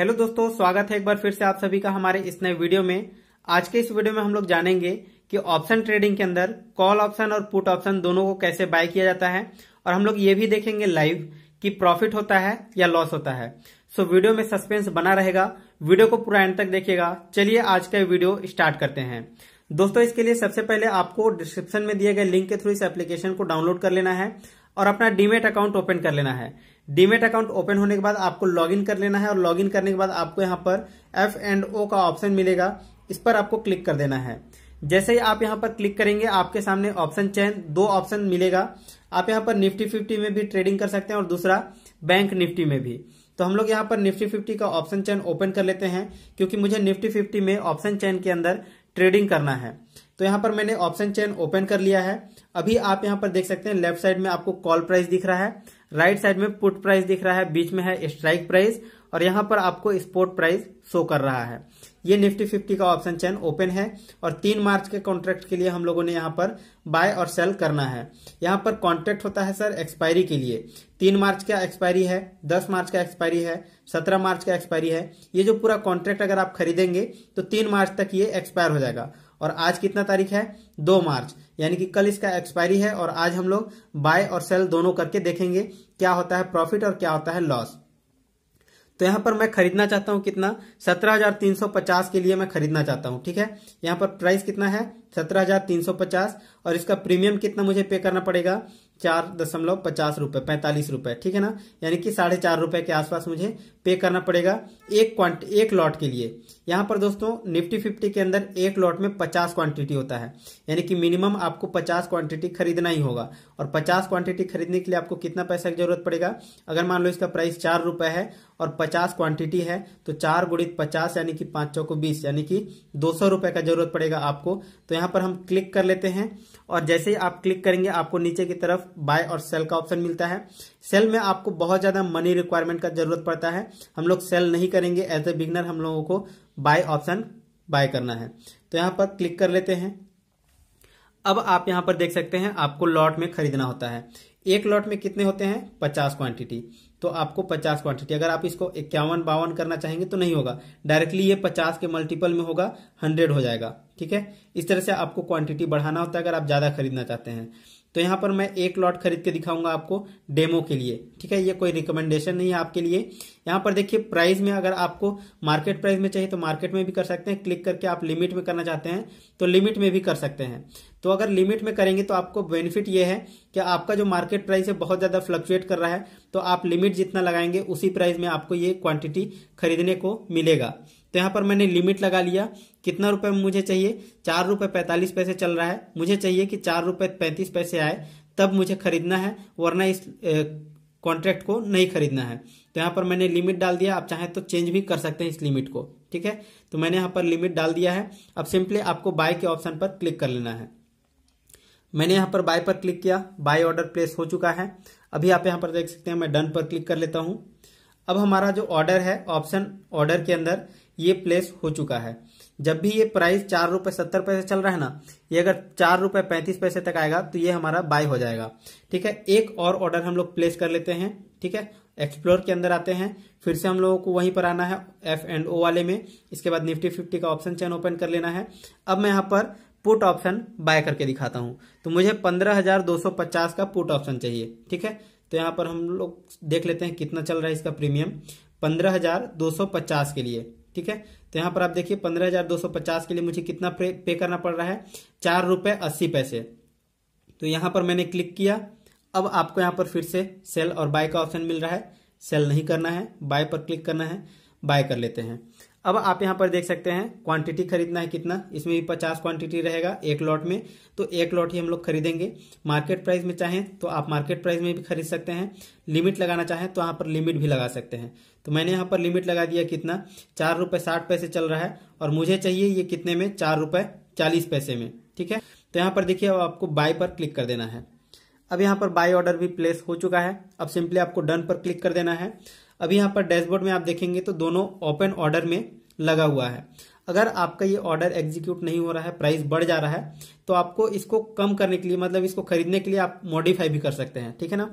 hello दोस्तों स्वागत है एक बार फिर से आप सभी का हमारे इस नए वीडियो में आज के इस वीडियो में हम लोग जानेंगे कि ऑप्शन ट्रेडिंग के अंदर कॉल ऑप्शन और पुट ऑप्शन दोनों को कैसे बाय किया जाता है और हम लोग ये भी देखेंगे लाइव कि प्रॉफिट होता है या लॉस होता है सो वीडियो में सस्पेंस बना रहेगा वीडियो को पूरा एंड तक देखिएगा चलिए आज का वीडियो स्टार्ट करते हैं दोस्तों इसके लिए सबसे पहले आपको डिस्क्रिप्शन में दिए गए लिंक के थ्रू इस एप्लीकेशन को डाउनलोड कर लेना है और अपना डीमेट अकाउंट ओपन कर लेना है डीमेट अकाउंट ओपन होने के बाद आपको लॉगिन कर लेना है और लॉगिन करने के बाद आपको यहाँ पर एफ एंड ओ का ऑप्शन मिलेगा इस पर आपको क्लिक कर देना है जैसे ही आप यहाँ पर क्लिक करेंगे आपके सामने ऑप्शन चयन दो ऑप्शन मिलेगा आप यहाँ पर निफ्टी फिफ्टी में भी ट्रेडिंग कर सकते हैं और दूसरा बैंक निफ्टी में भी तो हम लोग यहाँ पर निफ्टी फिफ्टी का ऑप्शन चयन ओपन कर लेते हैं क्योंकि मुझे निफ्टी फिफ्टी में ऑप्शन चयन के अंदर ट्रेडिंग करना है तो यहाँ पर मैंने ऑप्शन चयन ओपन कर लिया है अभी आप यहाँ पर देख सकते हैं लेफ्ट साइड में आपको कॉल प्राइस दिख रहा है राइट साइड में पुट प्राइस दिख रहा है बीच में है स्ट्राइक प्राइस और यहाँ पर आपको स्पोर्ट प्राइस शो कर रहा है ये निफ्टी फिफ्टी का ऑप्शन चैन ओपन है और तीन मार्च के कॉन्ट्रैक्ट के लिए हम लोगों ने यहाँ पर बाय और सेल करना है यहाँ पर कॉन्ट्रैक्ट होता है सर एक्सपायरी के लिए तीन मार्च का एक्सपायरी है दस मार्च का एक्सपायरी है सत्रह मार्च का एक्सपायरी है ये जो पूरा कॉन्ट्रैक्ट अगर आप खरीदेंगे तो तीन मार्च तक ये एक्सपायर हो जाएगा और आज कितना तारीख है दो मार्च यानी कि कल इसका एक्सपायरी है और आज हम लोग बाय और सेल दोनों करके देखेंगे क्या होता है प्रॉफिट और क्या होता है लॉस तो यहां पर मैं खरीदना चाहता हूं कितना 17,350 के लिए मैं खरीदना चाहता हूं ठीक है यहाँ पर प्राइस कितना है 17,350 और इसका प्रीमियम कितना मुझे पे करना पड़ेगा चार दशमलव पचास रुपए पैंतालीस रुपए ठीक है ना यानी कि साढ़े चार रुपए के आसपास मुझे पे करना पड़ेगा एक क्वांट एक लॉट के लिए यहां पर दोस्तों निफ्टी फिफ्टी के अंदर एक लॉट में पचास क्वांटिटी होता है यानी कि मिनिमम आपको पचास क्वांटिटी खरीदना ही होगा और पचास क्वांटिटी खरीदने के लिए आपको कितना पैसा की जरूरत पड़ेगा अगर मान लो इसका प्राइस चार रुपए है और पचास क्वांटिटी है तो चार गुणित पचास यानी कि पांच चौको बीस यानी कि दो सौ रुपए का जरूरत पड़ेगा आपको तो यहां पर हम क्लिक कर लेते हैं और जैसे ही आप क्लिक करेंगे आपको नीचे की तरफ बाय और सेल का ऑप्शन मिलता है सेल में आपको बहुत ज्यादा मनी रिक्वायरमेंट का जरूरत पड़ता है हम लोग सेल नहीं करेंगे एज ए बिगनर हम लोगों को बाय ऑप्शन बाय करना है तो यहां पर क्लिक कर लेते हैं अब आप यहां पर देख सकते हैं आपको लॉट में खरीदना होता है एक लॉट में कितने होते हैं पचास क्वांटिटी तो आपको पचास क्वांटिटी अगर आप इसको इक्यावन बावन करना चाहेंगे तो नहीं होगा डायरेक्टली ये पचास के मल्टीपल में होगा हंड्रेड हो जाएगा ठीक है इस तरह से आपको क्वांटिटी बढ़ाना होता है अगर आप ज्यादा खरीदना चाहते हैं तो यहाँ पर मैं एक लॉट खरीद के दिखाऊंगा आपको डेमो के लिए ठीक है ये कोई रिकमेंडेशन नहीं है आपके लिए यहाँ पर देखिए प्राइस में अगर आपको मार्केट प्राइस में चाहिए तो मार्केट में भी कर सकते हैं क्लिक करके आप लिमिट में करना चाहते हैं तो लिमिट में भी कर सकते हैं तो अगर लिमिट में करेंगे तो आपको बेनिफिट ये है कि आपका जो मार्केट प्राइस है बहुत ज़्यादा फ्लक्चुएट कर रहा है तो आप लिमिट जितना लगाएंगे उसी प्राइस में आपको ये क्वांटिटी खरीदने को मिलेगा तो यहाँ पर मैंने लिमिट लगा लिया कितना रुपए मुझे चाहिए चार रुपए पैंतालीस पैसे चल रहा है मुझे चाहिए कि चार रुपए पैंतीस पैसे आए तब मुझे खरीदना है वरना इस कॉन्ट्रैक्ट को नहीं खरीदना है तो यहाँ पर मैंने लिमिट डाल दिया आप चाहें तो चेंज भी कर सकते हैं इस लिमिट को ठीक है तो मैंने यहाँ पर लिमिट डाल दिया है अब सिंपली आपको बाय के ऑप्शन पर क्लिक कर लेना है मैंने यहाँ पर बाय पर क्लिक किया बाय ऑर्डर प्लेस हो चुका है अभी आप यहाँ पर देख सकते हैं मैं डन पर क्लिक कर लेता हूँ अब हमारा जो ऑर्डर है ऑप्शन ऑर्डर के अंदर ये प्लेस हो चुका है जब भी ये प्राइस चार रुपए सत्तर पैसे चल रहा है ना ये अगर चार रुपए पैंतीस पैसे तक आएगा तो ये हमारा बाय हो जाएगा ठीक है एक और ऑर्डर हम लोग प्लेस कर लेते हैं ठीक है एक्सप्लोर के अंदर आते हैं फिर से हम लोगों को वहीं पर आना है एफ एंड ओ वाले में इसके बाद निफ्टी फिफ्टी का ऑप्शन चैन ओपन कर लेना है अब मैं यहाँ पर पुट ऑप्शन बाय करके दिखाता हूँ तो मुझे पंद्रह हजार दो सौ पचास का पुट ऑप्शन चाहिए ठीक है तो यहाँ पर हम लोग देख लेते हैं कितना चल रहा है इसका प्रीमियम पंद्रह हजार दो सौ पचास के लिए ठीक है तो यहाँ पर आप देखिए पंद्रह हजार दो सौ पचास के लिए मुझे कितना पे करना पड़ रहा है चार रुपए अस्सी पैसे तो यहाँ पर मैंने क्लिक किया अब आपको यहाँ पर फिर से सेल और बाय का ऑप्शन मिल रहा है सेल नहीं करना है बाय पर क्लिक करना है बाय कर लेते हैं अब आप यहाँ पर देख सकते हैं क्वांटिटी खरीदना है कितना इसमें भी पचास क्वांटिटी रहेगा एक लॉट में तो एक लॉट ही हम लोग खरीदेंगे मार्केट प्राइस में चाहें तो आप मार्केट प्राइस में भी खरीद सकते हैं लिमिट लगाना चाहें तो यहाँ पर लिमिट भी लगा सकते हैं तो मैंने यहाँ पर लिमिट लगा दिया कितना चार रुपए साठ पैसे चल रहा है और मुझे चाहिए ये कितने में चार रुपए चालीस पैसे में ठीक है तो यहाँ पर देखिए अब आपको बाय पर क्लिक कर देना है अब यहाँ पर बाय ऑर्डर भी प्लेस हो चुका है अब सिंपली आपको डन पर क्लिक कर देना है अभी यहाँ पर डैशबोर्ड में आप देखेंगे तो दोनों ओपन ऑर्डर में लगा हुआ है अगर आपका ये ऑर्डर एग्जीक्यूट नहीं हो रहा है प्राइस बढ़ जा रहा है तो आपको इसको कम करने के लिए मतलब इसको खरीदने के लिए आप मॉडिफाई भी कर सकते हैं ठीक है ना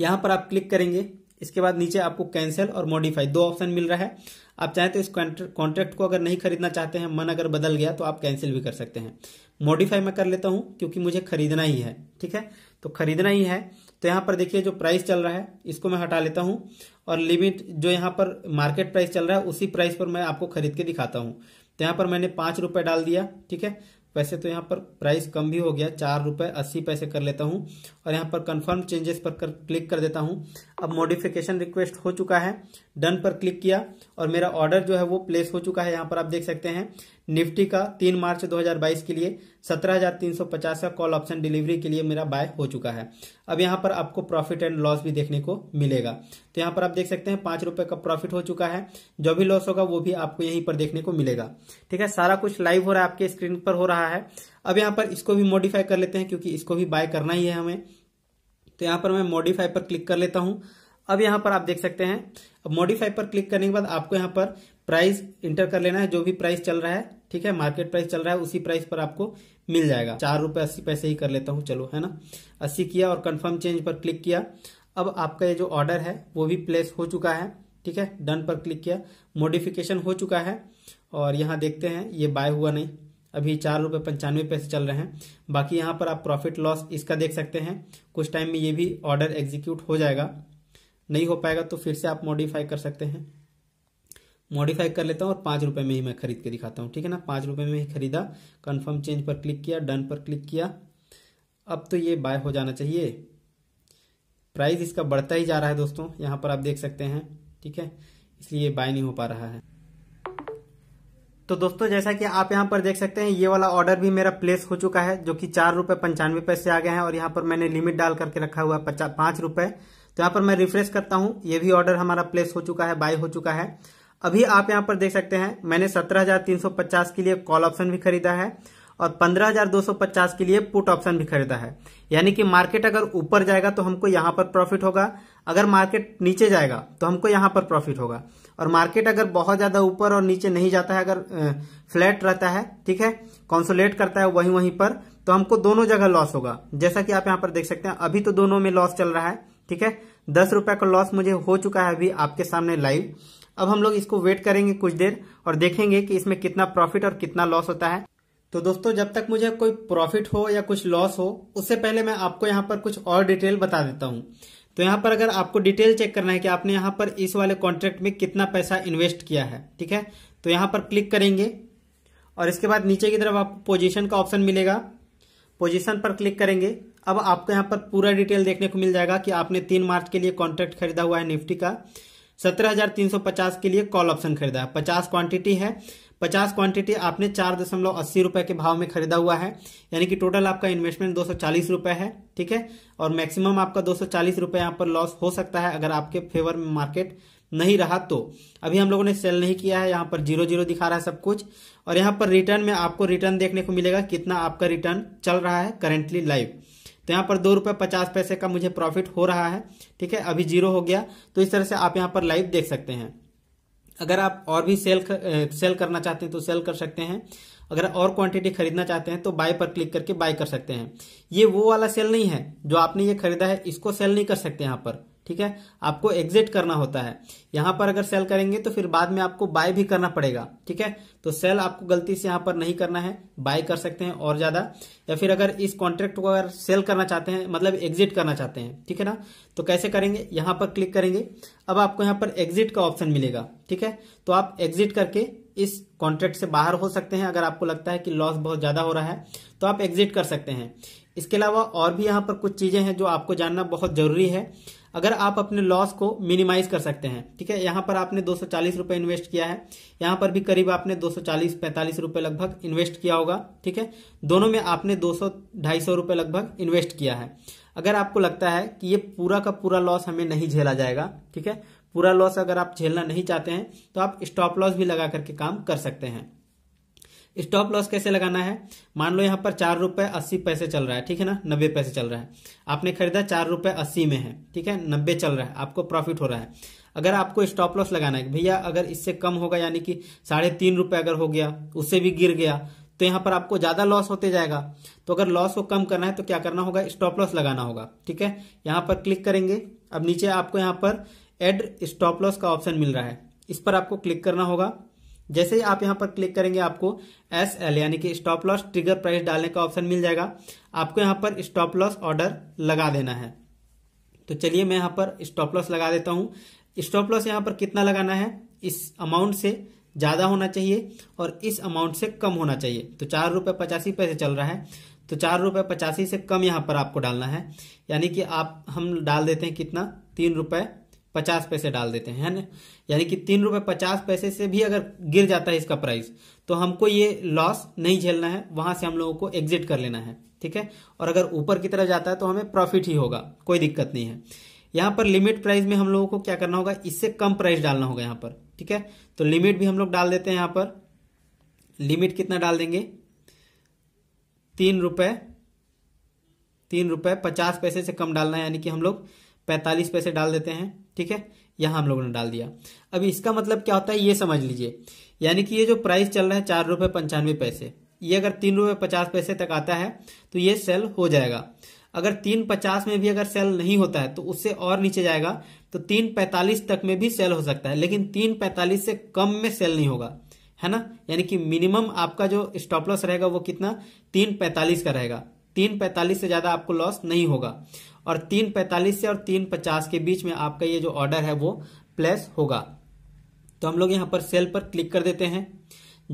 यहाँ पर आप क्लिक करेंगे इसके बाद नीचे आपको कैंसिल और मॉडिफाई दो ऑप्शन मिल रहा है आप चाहें तो इस कॉन्ट्रैक्ट को अगर नहीं खरीदना चाहते हैं मन अगर बदल गया तो आप कैंसिल भी कर सकते हैं मॉडिफाई मैं कर लेता हूँ क्योंकि मुझे खरीदना ही है ठीक है तो खरीदना ही है तो यहाँ पर देखिए जो प्राइस चल रहा है इसको मैं हटा लेता हूँ और लिमिट जो यहाँ पर मार्केट प्राइस चल रहा है उसी प्राइस पर मैं आपको खरीद के दिखाता हूँ तो यहां पर मैंने पांच रुपए डाल दिया ठीक है वैसे तो यहाँ पर प्राइस कम भी हो गया चार रुपए अस्सी पैसे कर लेता हूँ और यहाँ पर कंफर्म चेंजेस पर कर क्लिक कर देता हूँ अब मॉडिफिकेशन रिक्वेस्ट हो चुका है डन पर क्लिक किया और मेरा ऑर्डर जो है वो प्लेस हो चुका है यहाँ पर आप देख सकते हैं निफ्टी का तीन मार्च 2022 के लिए 17,350 का कॉल ऑप्शन डिलीवरी के लिए मेरा बाय हो चुका है अब यहाँ पर आपको प्रॉफिट एंड लॉस भी देखने को मिलेगा तो यहाँ पर आप देख सकते हैं पांच रुपए का प्रॉफिट हो चुका है जो भी लॉस होगा वो भी आपको यहीं पर देखने को मिलेगा ठीक है सारा कुछ लाइव हो रहा है आपके स्क्रीन पर हो रहा है अब यहाँ पर इसको भी मॉडिफाई कर लेते हैं क्योंकि इसको भी बाय करना ही है हमें तो यहाँ पर मैं मॉडिफाई पर क्लिक कर लेता हूँ अब यहां पर आप देख सकते हैं अब मॉडिफाई पर क्लिक करने के बाद आपको यहाँ पर प्राइस इंटर कर लेना है जो भी प्राइस चल रहा है ठीक है मार्केट प्राइस चल रहा है उसी प्राइस पर आपको मिल जाएगा चार रुपए अस्सी पैसे ही कर लेता हूँ चलो है ना अस्सी किया और कन्फर्म चेंज पर क्लिक किया अब आपका ये जो ऑर्डर है वो भी प्लेस हो चुका है ठीक है डन पर क्लिक किया मोडिफिकेशन हो चुका है और यहाँ देखते हैं ये बाय हुआ नहीं अभी चार रुपये पंचानवे पैसे चल रहे हैं बाकी यहाँ पर आप प्रॉफिट लॉस इसका देख सकते हैं कुछ टाइम में ये भी ऑर्डर एग्जीक्यूट हो जाएगा नहीं हो पाएगा तो फिर से आप मॉडिफाई कर सकते हैं मॉडिफाई कर लेता हूँ और पाँच रुपये में ही मैं खरीद के दिखाता हूँ ठीक है ना पाँच रुपये में ही खरीदा कन्फर्म चेंज पर क्लिक किया डन पर क्लिक किया अब तो ये बाय हो जाना चाहिए प्राइस इसका बढ़ता ही जा रहा है दोस्तों यहाँ पर आप देख सकते हैं ठीक है इसलिए बाय नहीं हो पा रहा है तो दोस्तों जैसा कि आप यहाँ पर देख सकते हैं ये वाला ऑर्डर भी मेरा प्लेस हो चुका है जो कि चार रुपये पंचानवे पैसे आ गए हैं और यहाँ पर मैंने लिमिट डाल करके रखा हुआ है पांच रुपये तो यहाँ पर मैं रिफ्रेश करता हूँ ये भी ऑर्डर हमारा प्लेस हो चुका है बाय हो चुका है अभी आप यहाँ पर देख सकते हैं मैंने 17,350 के लिए कॉल ऑप्शन भी खरीदा है और 15,250 के लिए पुट ऑप्शन भी खरीदा है यानी कि मार्केट अगर ऊपर जाएगा तो हमको यहाँ पर प्रॉफिट होगा अगर मार्केट नीचे जाएगा तो हमको यहाँ पर प्रॉफिट होगा और मार्केट अगर बहुत ज्यादा ऊपर और नीचे नहीं जाता है अगर फ्लैट रहता है ठीक है कॉन्सोलेट करता है वहीं वहीं पर तो हमको दोनों जगह लॉस होगा जैसा कि आप यहाँ पर देख सकते हैं अभी तो दोनों में लॉस चल रहा है ठीक है दस रुपए का लॉस मुझे हो चुका है अभी आपके सामने लाइव अब हम लोग इसको वेट करेंगे कुछ देर और देखेंगे कि इसमें कितना प्रॉफिट और कितना लॉस होता है तो दोस्तों जब तक मुझे कोई प्रॉफिट हो या कुछ लॉस हो उससे पहले मैं आपको यहाँ पर कुछ और डिटेल बता देता हूँ तो यहाँ पर अगर आपको डिटेल चेक करना है कि आपने यहाँ पर इस वाले कॉन्ट्रैक्ट में कितना पैसा इन्वेस्ट किया है ठीक है तो यहाँ पर क्लिक करेंगे और इसके बाद नीचे की तरफ आपको पोजीशन का ऑप्शन मिलेगा पोजीशन पर क्लिक करेंगे अब आपको यहाँ पर पूरा डिटेल देखने को मिल जाएगा कि आपने तीन मार्च के लिए कॉन्ट्रैक्ट खरीदा हुआ है निफ्टी का सत्रह हजार तीन सौ पचास के लिए कॉल ऑप्शन खरीदा है पचास क्वांटिटी है पचास क्वांटिटी आपने चार दशमलव अस्सी रुपए के भाव में खरीदा हुआ है यानी कि टोटल आपका इन्वेस्टमेंट दो सौ चालीस रुपए है ठीक है और मैक्सिमम आपका दो सौ चालीस रुपए यहाँ पर लॉस हो सकता है अगर आपके फेवर में मार्केट नहीं रहा तो अभी हम लोगों ने सेल नहीं किया है यहाँ पर जीरो जीरो दिखा रहा है सब कुछ और यहाँ पर रिटर्न में आपको रिटर्न देखने को मिलेगा कितना आपका रिटर्न चल रहा है करेंटली लाइव तो यहाँ पर दो रुपये पचास पैसे का मुझे प्रॉफिट हो रहा है ठीक है अभी जीरो हो गया तो इस तरह से आप यहाँ पर लाइव देख सकते हैं अगर आप और भी सेल सेल करना चाहते हैं तो सेल कर सकते हैं अगर और क्वांटिटी खरीदना चाहते हैं तो बाय पर क्लिक करके बाय कर सकते हैं ये वो वाला सेल नहीं है जो आपने ये खरीदा है इसको सेल नहीं कर सकते यहाँ पर ठीक है आपको एग्जिट करना होता है यहां पर अगर सेल करेंगे तो फिर बाद में आपको बाय भी करना पड़ेगा ठीक है तो सेल आपको गलती से यहां पर नहीं करना है बाय कर सकते हैं और ज्यादा या फिर अगर इस कॉन्ट्रैक्ट को अगर सेल करना चाहते हैं मतलब एग्जिट करना चाहते हैं ठीक है ना तो कैसे करेंगे यहां पर क्लिक करेंगे अब आपको यहां पर एग्जिट का ऑप्शन मिलेगा ठीक है तो आप एग्जिट करके इस कॉन्ट्रैक्ट से बाहर हो सकते हैं अगर आपको लगता है कि लॉस बहुत ज़्यादा हो रहा है तो आप एग्जिट कर सकते हैं इसके अलावा और भी यहाँ पर कुछ चीज़ें हैं जो आपको जानना बहुत ज़रूरी है अगर आप अपने लॉस को मिनिमाइज कर सकते हैं ठीक है यहाँ पर आपने दो सौ इन्वेस्ट किया है यहाँ पर भी करीब आपने दो सौ चालीस लगभग इन्वेस्ट किया होगा ठीक है दोनों में आपने दो सौ रुपए लगभग इन्वेस्ट किया है अगर आपको लगता है कि ये पूरा का पूरा लॉस हमें नहीं झेला जाएगा ठीक है पूरा लॉस अगर आप झेलना नहीं चाहते हैं तो आप स्टॉप लॉस भी लगा करके काम कर सकते हैं स्टॉप लॉस कैसे लगाना है मान लो यहाँ पर चार रुपए अस्सी पैसे चल रहा है ठीक है ना नब्बे पैसे चल रहा है आपने खरीदा चार रुपए अस्सी में है ठीक है नब्बे चल रहा है आपको प्रॉफिट हो रहा है अगर आपको स्टॉप लॉस लगाना है भैया अगर इससे कम होगा यानी कि साढ़े तीन रुपए अगर हो गया उससे भी गिर गया तो यहाँ पर आपको ज्यादा लॉस होते जाएगा तो अगर लॉस को कम करना है तो क्या करना होगा स्टॉप लॉस लगाना होगा ठीक है यहाँ पर क्लिक करेंगे अब नीचे आपको यहाँ पर एड स्टॉप लॉस का ऑप्शन मिल रहा है इस पर आपको क्लिक करना होगा जैसे ही आप यहां पर क्लिक करेंगे आपको एस एल यानी कि स्टॉप लॉस ट्रिगर प्राइस डालने का ऑप्शन मिल जाएगा आपको यहाँ पर स्टॉप लॉस ऑर्डर लगा देना है तो चलिए मैं यहाँ पर स्टॉप लॉस लगा देता हूं स्टॉप लॉस यहां पर कितना लगाना है इस अमाउंट से ज़्यादा होना चाहिए और इस अमाउंट से कम होना चाहिए तो चार रुपये पचासी पैसे चल रहा है तो चार रुपए पचासी से कम यहाँ पर आपको डालना है यानी कि आप हम डाल देते हैं कितना तीन रुपए पचास पैसे डाल देते हैं है ना यानी कि तीन रुपये पचास पैसे से भी अगर गिर जाता है इसका प्राइस तो हमको ये लॉस नहीं झेलना है वहां से हम लोगों को एग्जिट कर लेना है ठीक है और अगर ऊपर की तरफ जाता है तो हमें प्रॉफिट ही होगा कोई दिक्कत नहीं है यहाँ पर लिमिट प्राइस में हम लोगों को क्या करना होगा इससे कम प्राइस डालना होगा यहाँ पर ठीक है तो लिमिट भी हम लोग डाल देते हैं यहाँ पर लिमिट कितना डाल देंगे तीन रुपए तीन रुपए पचास पैसे से कम डालना है यानी कि हम लोग पैंतालीस पैसे डाल देते हैं ठीक है यहां हम लोगों ने डाल दिया अब इसका मतलब क्या होता है ये समझ लीजिए यानी कि ये जो प्राइस चल रहा है चार रुपए पंचानवे पैसे ये अगर तीन रुपए पचास पैसे तक आता है तो ये सेल हो जाएगा अगर तीन पचास में भी अगर सेल नहीं होता है तो उससे और नीचे जाएगा तो तीन पैंतालीस तक में भी सेल हो सकता है लेकिन तीन पैंतालीस से कम में सेल नहीं होगा है ना यानी कि मिनिमम आपका जो स्टॉप लॉस रहेगा वो कितना तीन पैंतालीस का रहेगा तीन पैंतालीस से ज़्यादा आपको लॉस नहीं होगा और तीन पैंतालीस से और तीन पचास के बीच में आपका ये जो ऑर्डर है वो प्लेस होगा तो हम लोग यहाँ पर सेल पर क्लिक कर देते हैं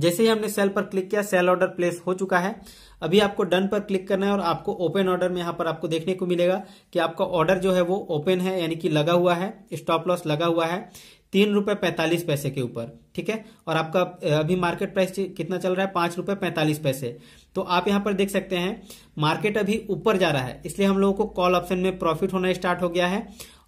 जैसे ही हमने सेल पर क्लिक किया सेल ऑर्डर प्लेस हो चुका है अभी आपको डन पर क्लिक करना है और आपको ओपन ऑर्डर में यहाँ पर आपको देखने को मिलेगा कि आपका ऑर्डर जो है वो ओपन है यानी कि लगा हुआ है स्टॉप लॉस लगा हुआ है तीन रुपए पैंतालीस पैसे के ऊपर ठीक है और आपका अभी मार्केट प्राइस कितना चल रहा है पांच रुपए पैंतालीस पैसे तो आप यहाँ पर देख सकते हैं मार्केट अभी ऊपर जा रहा है इसलिए हम लोगों को कॉल ऑप्शन में प्रॉफिट होना स्टार्ट हो गया है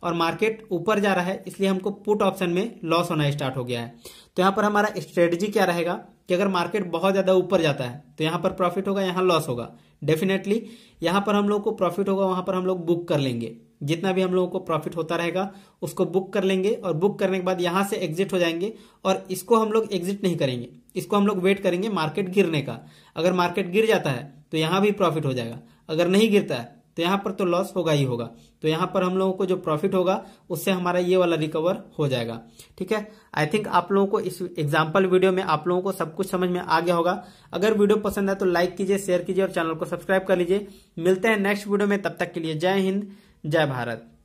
और मार्केट ऊपर जा रहा है इसलिए हमको पुट ऑप्शन में लॉस होना स्टार्ट हो गया है तो यहाँ पर हमारा स्ट्रेटजी क्या रहेगा कि अगर मार्केट बहुत ज़्यादा ऊपर जाता है तो यहाँ पर प्रॉफिट होगा यहाँ लॉस होगा डेफिनेटली यहाँ पर हम लोग को प्रॉफिट होगा वहाँ पर हम लोग बुक कर लेंगे जितना भी हम लोगों को प्रॉफिट होता रहेगा उसको बुक कर लेंगे और बुक करने के बाद यहाँ से एग्जिट हो जाएंगे और इसको हम लोग एग्जिट नहीं करेंगे इसको हम लोग वेट करेंगे मार्केट गिरने का अगर मार्केट गिर जाता है तो यहाँ भी प्रॉफिट हो जाएगा अगर नहीं गिरता है तो यहाँ पर तो लॉस होगा ही होगा तो यहाँ पर हम लोगों को जो प्रॉफिट होगा उससे हमारा ये वाला रिकवर हो जाएगा ठीक है आई थिंक आप लोगों को इस एग्जाम्पल वीडियो में आप लोगों को सब कुछ समझ में आ गया होगा अगर वीडियो पसंद आए तो लाइक कीजिए शेयर कीजिए और चैनल को सब्सक्राइब कर लीजिए मिलते हैं नेक्स्ट वीडियो में तब तक के लिए जय हिंद जय भारत